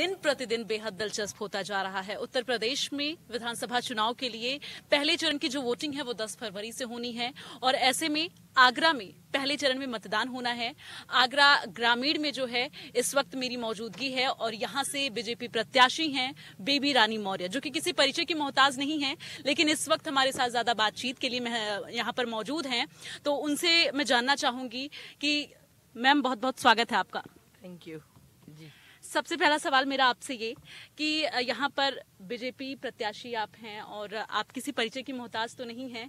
दिन प्रतिदिन बेहद दिलचस्प होता जा रहा है उत्तर प्रदेश में विधानसभा चुनाव के लिए पहले चरण की जो वोटिंग है वो 10 फरवरी से होनी है और ऐसे में आगरा में पहले चरण में मतदान होना है आगरा ग्रामीण में जो है इस वक्त मेरी मौजूदगी है और यहाँ से बीजेपी प्रत्याशी हैं बेबी रानी मौर्य जो कि किसी परिचय की मोहताज नहीं है लेकिन इस वक्त हमारे साथ ज्यादा बातचीत के लिए यहाँ पर मौजूद हैं तो उनसे मैं जानना चाहूंगी कि मैम बहुत बहुत स्वागत है आपका थैंक यू जी सबसे पहला सवाल मेरा आपसे ये कि यहाँ पर बीजेपी प्रत्याशी आप हैं और आप किसी परिचय की मोहताज तो नहीं हैं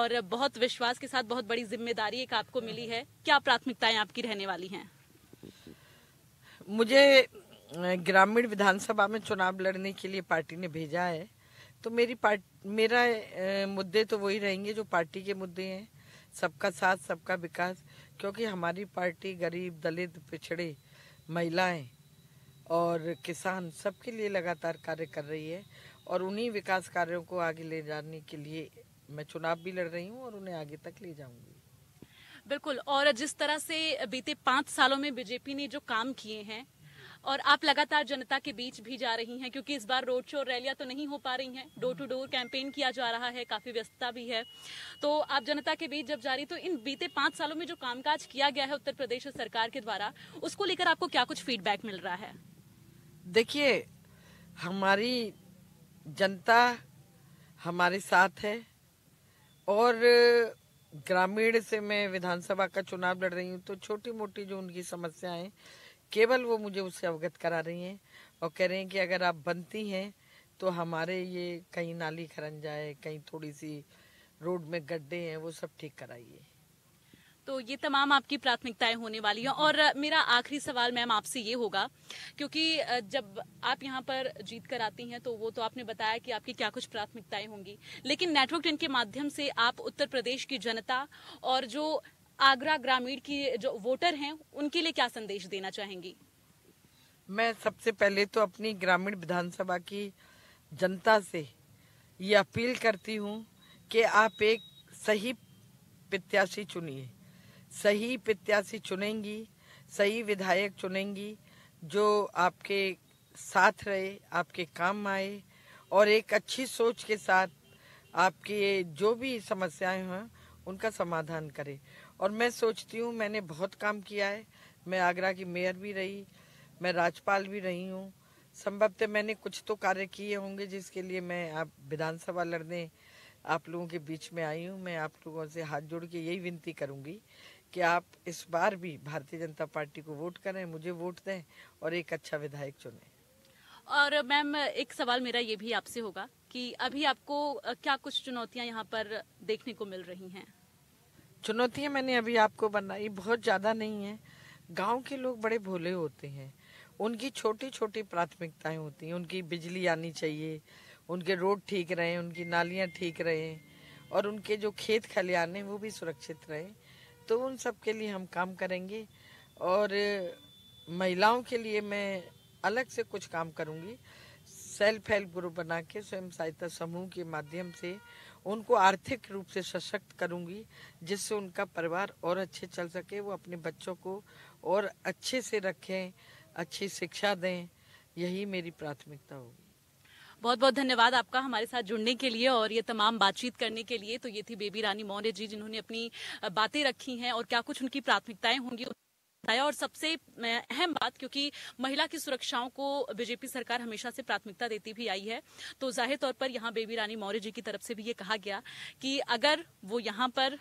और बहुत विश्वास के साथ बहुत बड़ी जिम्मेदारी एक आपको मिली है क्या प्राथमिकताएं आपकी रहने वाली हैं मुझे ग्रामीण विधानसभा में चुनाव लड़ने के लिए पार्टी ने भेजा है तो मेरी पार्ट मेरा मुद्दे तो वही रहेंगे जो पार्टी के मुद्दे हैं सबका साथ सबका विकास क्योंकि हमारी पार्टी गरीब दलित पिछड़े महिलाएं और किसान सबके लिए लगातार कार्य कर रही है और उन्हीं विकास कार्यों को आगे ले जाने के लिए मैं चुनाव भी लड़ रही हूँ और उन्हें आगे तक ले जाऊंगी बिल्कुल और जिस तरह से बीते पांच सालों में बीजेपी ने जो काम किए हैं और आप लगातार जनता के बीच भी जा रही हैं क्योंकि इस बार रोड शो रैलियां तो नहीं हो पा रही हैं डोर टू डोर कैंपेन किया जा रहा है काफी व्यस्तता भी है तो आप जनता के बीच जब जा रही तो इन बीते पांच सालों में जो कामकाज किया गया है उत्तर प्रदेश सरकार के द्वारा उसको लेकर आपको क्या कुछ फीडबैक मिल रहा है देखिए हमारी जनता हमारे साथ है और ग्रामीण से मैं विधानसभा का चुनाव लड़ रही हूँ तो छोटी मोटी जो उनकी समस्याएं केवल वो मुझे उससे अवगत करा रही हैं और कह रहे हैं कि अगर आप बनती हैं तो हमारे ये कहीं नाली खरन जाए कहीं थोड़ी सी रोड में गड्ढे हैं वो सब ठीक कराइए तो ये तमाम आपकी प्राथमिकताएं होने वाली हैं और मेरा आखिरी सवाल मैम आपसे ये होगा क्योंकि जब आप यहाँ पर जीत कर आती हैं तो वो तो आपने बताया कि आपकी क्या कुछ प्राथमिकताएं होंगी लेकिन नेटवर्क टेन के माध्यम से आप उत्तर प्रदेश की जनता और जो आगरा ग्रामीण की जो वोटर हैं उनके लिए क्या संदेश देना चाहेंगी मैं सबसे पहले तो अपनी ग्रामीण विधानसभा की जनता से ये अपील करती हूँ कि आप एक सही प्रत्याशी चुनिए सही प्रत्याशी चुनेंगी सही विधायक चुनेंगी जो आपके साथ रहे आपके काम आए और एक अच्छी सोच के साथ आपकी जो भी समस्याएं हों उनका समाधान करे और मैं सोचती हूँ मैंने बहुत काम किया है मैं आगरा की मेयर भी रही मैं राज्यपाल भी रही हूँ संभवतः मैंने कुछ तो कार्य किए होंगे जिसके लिए मैं आप विधानसभा लड़ने आप लोगों के बीच में आई हूँ मैं आप लोगों से हाथ जोड़ के यही विनती करूँगी कि आप इस बार भी भारतीय जनता पार्टी को वोट करें मुझे वोट दें और एक अच्छा विधायक चुने और मैम एक सवाल मेरा ये भी आपसे होगा कि अभी आपको क्या कुछ चुनौतियां यहाँ पर देखने को मिल रही हैं चुनौतियां मैंने अभी आपको बनाई बहुत ज़्यादा नहीं है गांव के लोग बड़े भोले होते हैं उनकी छोटी छोटी प्राथमिकताएं होती हैं उनकी बिजली आनी चाहिए उनके रोड ठीक रहे उनकी नालियाँ ठीक रहे और उनके जो खेत खलियान हैं वो भी सुरक्षित रहें तो उन सब के लिए हम काम करेंगे और महिलाओं के लिए मैं अलग से कुछ काम करूँगी सेल्फ हेल्प ग्रुप बना के स्वयं सहायता समूह के माध्यम से उनको आर्थिक रूप से सशक्त करूंगी जिससे उनका परिवार और अच्छे चल सके वो अपने बच्चों को और अच्छे से रखें अच्छी शिक्षा दें यही मेरी प्राथमिकता होगी बहुत बहुत धन्यवाद आपका हमारे साथ जुड़ने के लिए और ये तमाम बातचीत करने के लिए तो ये थी बेबी रानी मौर्य जी जिन्होंने अपनी बातें रखी हैं और क्या कुछ उनकी प्राथमिकताएं होंगी बताया और सबसे अहम बात क्योंकि महिला की सुरक्षाओं को बीजेपी सरकार हमेशा से प्राथमिकता देती भी आई है तो जाहिर तौर पर यहाँ बेबी रानी मौर्य जी की तरफ से भी ये कहा गया कि अगर वो यहाँ पर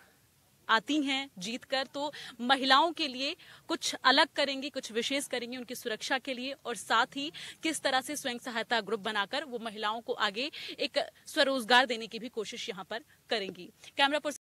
आती हैं जीतकर तो महिलाओं के लिए कुछ अलग करेंगी कुछ विशेष करेंगी उनकी सुरक्षा के लिए और साथ ही किस तरह से स्वयं सहायता ग्रुप बनाकर वो महिलाओं को आगे एक स्वरोजगार देने की भी कोशिश यहाँ पर करेंगी कैमरा